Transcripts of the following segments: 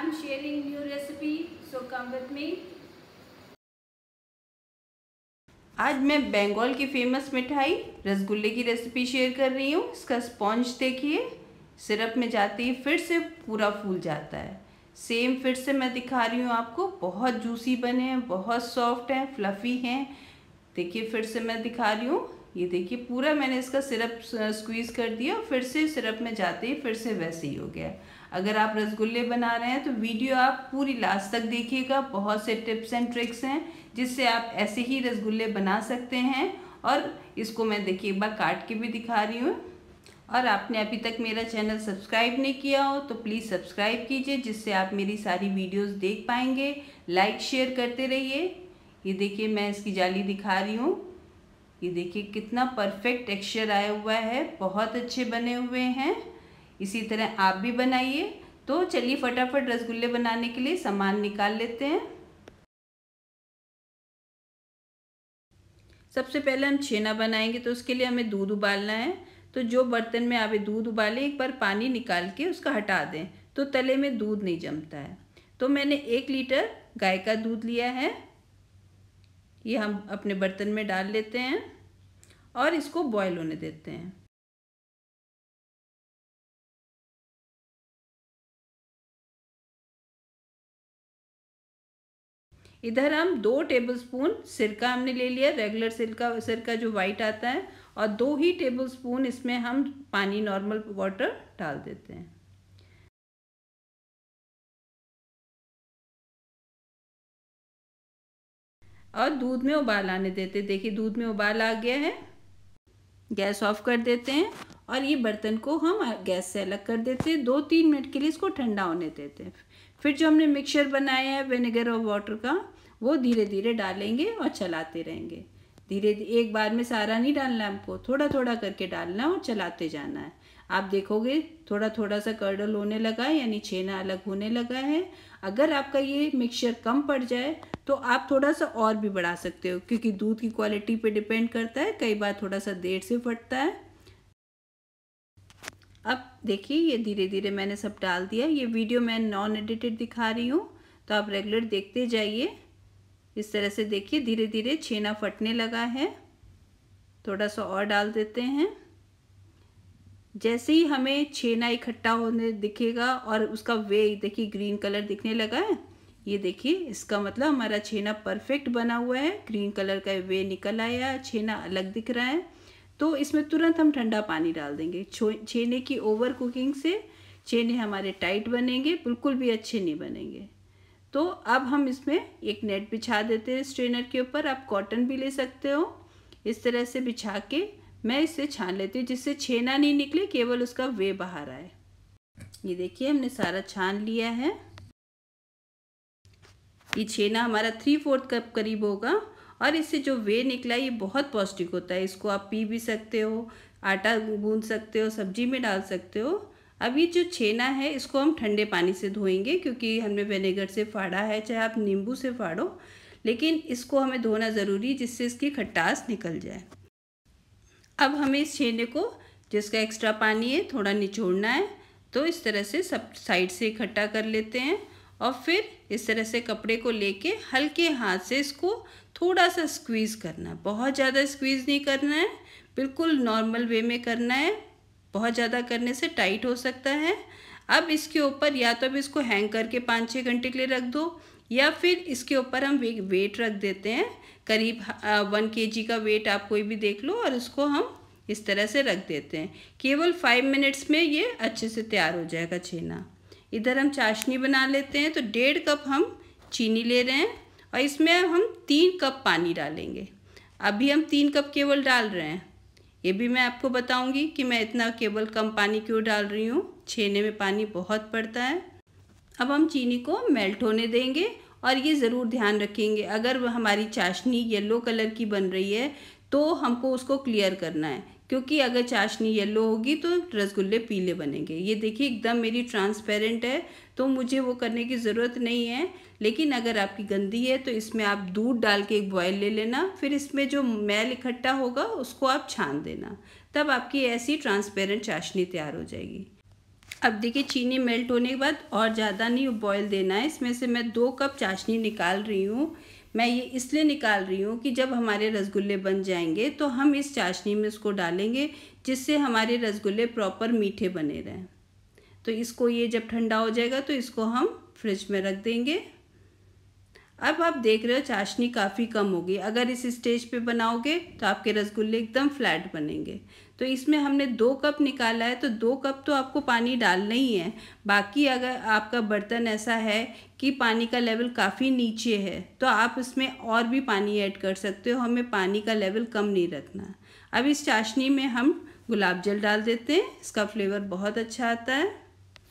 am sharing new recipe so come with me आज मैं बंगाल की फेमस मिठाई रसगुल्ले की रेसिपी शेयर कर रही हूँ इसका स्पॉन्ज देखिए सिरप में जाते ही फिर से पूरा फूल जाता है सेम फिर से मैं दिखा रही हूँ आपको बहुत जूसी बने हैं बहुत सॉफ्ट हैं फ्लफ़ी हैं देखिए फिर से मैं दिखा रही हूँ ये देखिए पूरा मैंने इसका सिरप स्क्वीज़ uh, कर दिया फिर से सिरप में जाते ही फिर से वैसे ही हो गया अगर आप रसगुल्ले बना रहे हैं तो वीडियो आप पूरी लास्ट तक देखिएगा बहुत से टिप्स एंड ट्रिक्स हैं जिससे आप ऐसे ही रसगुल्ले बना सकते हैं और इसको मैं देखिए एक बार काट के भी दिखा रही हूँ और आपने अभी तक मेरा चैनल सब्सक्राइब नहीं किया हो तो प्लीज़ सब्सक्राइब कीजिए जिससे आप मेरी सारी वीडियोस देख पाएंगे लाइक शेयर करते रहिए ये देखिए मैं इसकी जाली दिखा रही हूँ ये देखिए कितना परफेक्ट टेक्सचर आया हुआ है बहुत अच्छे बने हुए हैं इसी तरह आप भी बनाइए तो चलिए फटाफट रसगुल्ले बनाने के लिए सामान निकाल लेते हैं सबसे पहले हम छेना बनाएंगे तो उसके लिए हमें दूध उबालना है तो जो बर्तन में आप दूध उबालें एक बार पानी निकाल के उसका हटा दें तो तले में दूध नहीं जमता है तो मैंने एक लीटर गाय का दूध लिया है ये हम अपने बर्तन में डाल लेते हैं और इसको बॉयल होने देते हैं इधर हम दो टेबलस्पून सिरका हमने ले लिया रेगुलर सिरका सिरका जो वाइट आता है और दो ही टेबलस्पून इसमें हम पानी नॉर्मल वाटर डाल देते हैं और दूध में उबाल आने देते देखिए दूध में उबाल आ गया है गैस ऑफ कर देते हैं और ये बर्तन को हम गैस से अलग कर देते हैं दो तीन मिनट के लिए इसको ठंडा होने देते हैं फिर जो हमने मिक्सचर बनाया है विनेगर और वाटर का वो धीरे धीरे डालेंगे और चलाते रहेंगे धीरे एक बार में सारा नहीं डालना है हमको थोड़ा थोड़ा करके डालना और चलाते जाना है आप देखोगे थोड़ा थोड़ा सा कर्डल होने लगा है यानी छेना अलग होने लगा है अगर आपका ये मिक्सचर कम पड़ जाए तो आप थोड़ा सा और भी बढ़ा सकते हो क्योंकि दूध की क्वालिटी पे डिपेंड करता है कई बार थोड़ा सा देर से फटता है अब देखिए ये धीरे धीरे मैंने सब डाल दिया ये वीडियो मैं नॉन एडिटेड दिखा रही हूँ तो आप रेगुलर देखते जाइए इस तरह से देखिए धीरे धीरे छेना फटने लगा है थोड़ा सा और डाल देते हैं जैसे ही हमें छेना इकट्ठा होने दिखेगा और उसका वे देखिए ग्रीन कलर दिखने लगा है ये देखिए इसका मतलब हमारा छेना परफेक्ट बना हुआ है ग्रीन कलर का वे निकल आया छेना अलग दिख रहा है तो इसमें तुरंत हम ठंडा पानी डाल देंगे छेने की ओवर कुकिंग से छेने हमारे टाइट बनेंगे बिल्कुल भी अच्छे नहीं बनेंगे तो अब हम इसमें एक नेट बिछा देते हैं स्ट्रेनर के ऊपर आप कॉटन भी ले सकते हो इस तरह से बिछा के मैं इसे छान लेती हूँ जिससे छेना नहीं निकले केवल उसका वे बाहर आए ये देखिए हमने सारा छान लिया है ये छेना हमारा थ्री फोर्थ कप करीब होगा और इससे जो वे निकला ये बहुत पौष्टिक होता है इसको आप पी भी सकते हो आटा गूंद सकते हो सब्जी में डाल सकते हो अब ये जो छेना है इसको हम ठंडे पानी से धोएंगे क्योंकि हमने वेनेगर से फाड़ा है चाहे आप नींबू से फाड़ो लेकिन इसको हमें धोना ज़रूरी जिससे इसकी खट्टास निकल जाए अब हमें इस छेने को जिसका एक्स्ट्रा पानी है थोड़ा निचोड़ना है तो इस तरह से सब साइड से इकट्ठा कर लेते हैं और फिर इस तरह से कपड़े को लेके हल्के हाथ से इसको थोड़ा सा स्क्वीज़ करना है बहुत ज़्यादा स्क्वीज़ नहीं करना है बिल्कुल नॉर्मल वे में करना है बहुत ज़्यादा करने से टाइट हो सकता है अब इसके ऊपर या तो अब इसको हैंग करके पाँच छः घंटे के लिए रख दो या फिर इसके ऊपर हम वे, वेट रख देते हैं करीब वन के जी का वेट आप कोई भी देख लो और इसको हम इस तरह से रख देते हैं केवल फाइव मिनट्स में ये अच्छे से तैयार हो जाएगा छेना इधर हम चाशनी बना लेते हैं तो डेढ़ कप हम चीनी ले रहे हैं और इसमें हम तीन कप पानी डालेंगे अभी हम तीन कप केवल डाल रहे हैं ये भी मैं आपको बताऊंगी कि मैं इतना केवल कम पानी क्यों डाल रही हूँ छेने में पानी बहुत पड़ता है अब हम चीनी को मेल्ट होने देंगे और ये ज़रूर ध्यान रखेंगे अगर हमारी चाशनी येलो कलर की बन रही है तो हमको उसको क्लियर करना है क्योंकि अगर चाशनी येलो होगी तो रसगुल्ले पीले बनेंगे ये देखिए एकदम मेरी ट्रांसपेरेंट है तो मुझे वो करने की ज़रूरत नहीं है लेकिन अगर आपकी गंदी है तो इसमें आप दूध डाल के एक बॉयल ले लेना फिर इसमें जो मैल इकट्ठा होगा उसको आप छान देना तब आपकी ऐसी ट्रांसपेरेंट चाशनी तैयार हो जाएगी अब देखिए चीनी मेल्ट होने के बाद और ज़्यादा नहीं बॉयल देना है इसमें से मैं दो कप चाशनी निकाल रही हूँ मैं ये इसलिए निकाल रही हूँ कि जब हमारे रसगुल्ले बन जाएंगे तो हम इस चाशनी में इसको डालेंगे जिससे हमारे रसगुल्ले प्रॉपर मीठे बने रहें तो इसको ये जब ठंडा हो जाएगा तो इसको हम फ्रिज में रख देंगे अब आप देख रहे हो चाशनी काफ़ी कम होगी अगर इस स्टेज पे बनाओगे तो आपके रसगुल्ले एकदम फ्लैट बनेंगे तो इसमें हमने दो कप निकाला है तो दो कप तो आपको पानी डालना ही है बाकी अगर आपका बर्तन ऐसा है कि पानी का लेवल काफ़ी नीचे है तो आप इसमें और भी पानी ऐड कर सकते हो हमें पानी का लेवल कम नहीं रखना अब इस चाशनी में हम गुलाब जल डाल देते हैं इसका फ्लेवर बहुत अच्छा आता है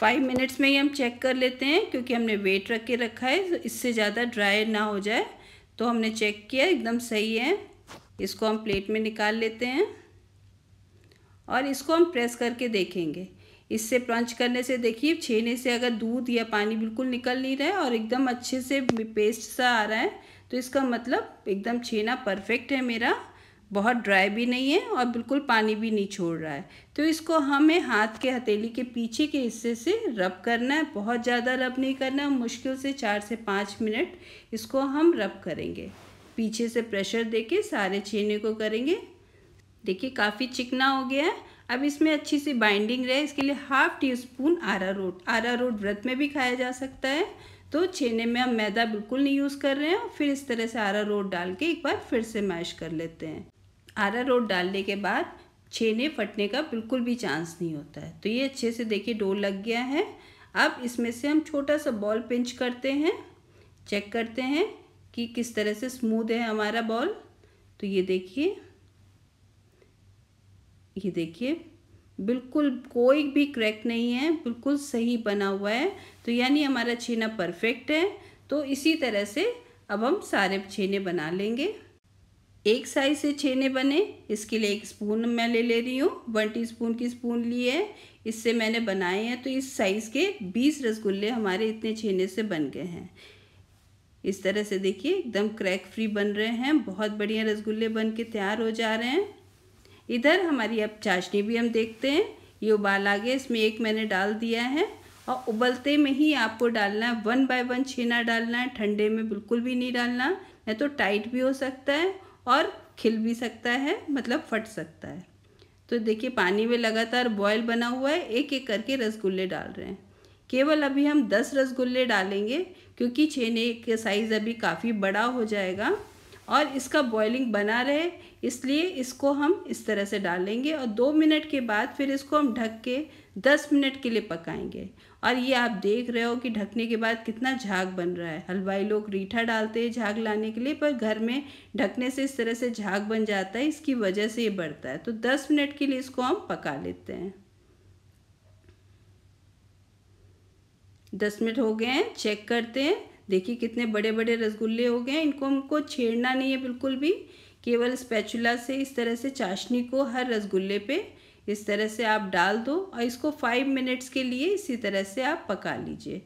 फाइव मिनट्स में ही हम चेक कर लेते हैं क्योंकि हमने वेट रख के रखा है तो इससे ज़्यादा ड्राई ना हो जाए तो हमने चेक किया एकदम सही है इसको हम प्लेट में निकाल लेते हैं और इसको हम प्रेस करके देखेंगे इससे प्रंच करने से देखिए छेने से अगर दूध या पानी बिल्कुल निकल नहीं रहा है और एकदम अच्छे से पेस्ट सा आ रहा है तो इसका मतलब एकदम छेना परफेक्ट है मेरा बहुत ड्राई भी नहीं है और बिल्कुल पानी भी नहीं छोड़ रहा है तो इसको हमें हाथ के हथेली के पीछे के हिस्से से रब करना है बहुत ज़्यादा रब नहीं करना है मुश्किल से चार से पाँच मिनट इसको हम रब करेंगे पीछे से प्रेशर देके सारे छेने को करेंगे देखिए काफ़ी चिकना हो गया है अब इसमें अच्छी सी बाइंडिंग रहे इसके लिए half teaspoon arrowroot arrowroot व्रत में भी खाया जा सकता है तो छेने में हम मैदा बिल्कुल नहीं यूज़ कर रहे हैं फिर इस तरह से आरा रोट डाल के एक बार फिर से मैश कर लेते हैं आरा रोड डालने के बाद छेने फटने का बिल्कुल भी चांस नहीं होता है तो ये अच्छे से देखिए डोल लग गया है अब इसमें से हम छोटा सा बॉल पिंच करते हैं चेक करते हैं कि किस तरह से स्मूथ है हमारा बॉल तो ये देखिए ये देखिए बिल्कुल कोई भी क्रैक नहीं है बिल्कुल सही बना हुआ है तो यानी हमारा छेना परफेक्ट है तो इसी तरह से अब हम सारे छेने बना लेंगे एक साइज से छेने बने इसके लिए एक स्पून मैं ले ले रही हूँ वन टी स्पून की स्पून ली है इससे मैंने बनाए हैं तो इस साइज़ के बीस रसगुल्ले हमारे इतने छेने से बन गए हैं इस तरह से देखिए एकदम क्रैक फ्री बन रहे हैं बहुत बढ़िया रसगुल्ले बन के तैयार हो जा रहे हैं इधर हमारी अब चाशनी भी हम देखते हैं ये उबाल आ गया इसमें एक मैंने डाल दिया है और उबलते में ही आपको डालना है वन बाय वन छेना डालना है ठंडे में बिल्कुल भी नहीं डालना नहीं तो टाइट भी हो सकता है और खिल भी सकता है मतलब फट सकता है तो देखिए पानी में लगातार बॉयल बना हुआ है एक एक करके रसगुल्ले डाल रहे हैं केवल अभी हम दस रसगुल्ले डालेंगे क्योंकि छेने का साइज़ अभी काफ़ी बड़ा हो जाएगा और इसका बॉयलिंग बना रहे इसलिए इसको हम इस तरह से डालेंगे और दो मिनट के बाद फिर इसको हम ढक के दस मिनट के लिए पकाएंगे और ये आप देख रहे हो कि ढकने के बाद कितना झाग बन रहा है हलवाई लोग रीठा डालते हैं झाग लाने के लिए पर घर में ढकने से इस तरह से झाग बन जाता है इसकी वजह से ये बढ़ता है तो दस मिनट के लिए इसको हम पका लेते हैं दस मिनट हो गए हैं चेक करते हैं देखिए कितने बड़े बड़े रसगुल्ले हो गए हैं इनको हमको छेड़ना नहीं है बिल्कुल भी केवल स्पैचुला से इस तरह से चाशनी को हर रसगुल्ले पे इस तरह से आप डाल दो और इसको फाइव मिनट्स के लिए इसी तरह से आप पका लीजिए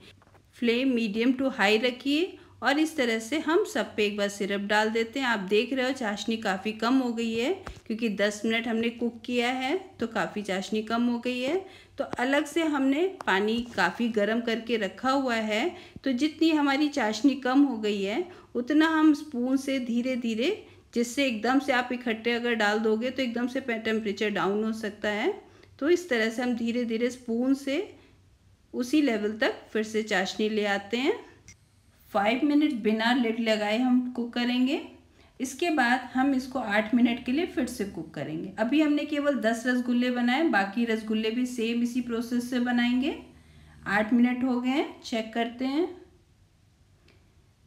फ्लेम मीडियम टू हाई रखिए और इस तरह से हम सब पे एक बार सिरप डाल देते हैं आप देख रहे हो चाशनी काफ़ी कम हो गई है क्योंकि 10 मिनट हमने कुक किया है तो काफ़ी चाशनी कम हो गई है तो अलग से हमने पानी काफ़ी गर्म करके रखा हुआ है तो जितनी हमारी चाशनी कम हो गई है उतना हम स्पून से धीरे धीरे जिससे एकदम से आप इकट्ठे अगर डाल दोगे तो एकदम से टेम्परेचर डाउन हो सकता है तो इस तरह से हम धीरे धीरे स्पून से उसी लेवल तक फिर से चाशनी ले आते हैं फाइव मिनट बिना लिड लगाए हम कुक करेंगे इसके बाद हम इसको आठ मिनट के लिए फिर से कुक करेंगे अभी हमने केवल दस रसगुल्ले बनाए बाकी रसगुल्ले भी सेम इसी प्रोसेस से बनाएंगे आठ मिनट हो गए हैं चेक करते हैं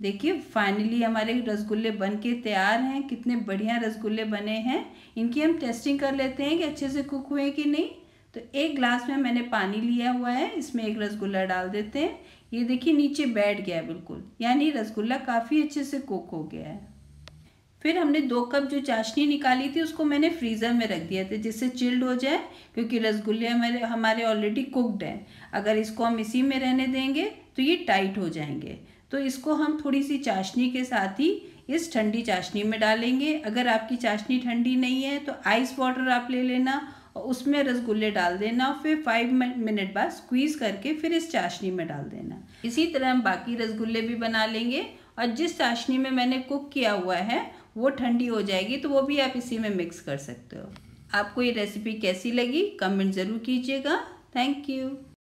देखिए फाइनली हमारे रसगुल्ले बन के तैयार हैं कितने बढ़िया रसगुल्ले बने हैं इनकी हम टेस्टिंग कर लेते हैं कि अच्छे से कुक हुए कि नहीं तो एक ग्लास में मैंने पानी लिया हुआ है इसमें एक रसगुल्ला डाल देते हैं ये देखिए नीचे बैठ गया है बिल्कुल यानी रसगुल्ला काफ़ी अच्छे से कुक हो गया है फिर हमने दो कप जो चाशनी निकाली थी उसको मैंने फ्रीज़र में रख दिया था जिससे चिल्ड हो जाए क्योंकि रसगुल्ले हमारे हमारे ऑलरेडी कुकड हैं अगर इसको हम इसी में रहने देंगे तो ये टाइट हो जाएंगे तो इसको हम थोड़ी सी चाशनी के साथ ही इस ठंडी चाशनी में डालेंगे अगर आपकी चाशनी ठंडी नहीं है तो आइस वाटर आप ले लेना और उसमें रसगुल्ले डाल देना फिर फाइव मिनट बाद स्क्वीज़ करके फिर इस चाशनी में डाल देना इसी तरह हम बाकी रसगुल्ले भी बना लेंगे और जिस चाशनी में मैंने कुक किया हुआ है वो ठंडी हो जाएगी तो वो भी आप इसी में मिक्स कर सकते हो आपको ये रेसिपी कैसी लगी कमेंट ज़रूर कीजिएगा थैंक यू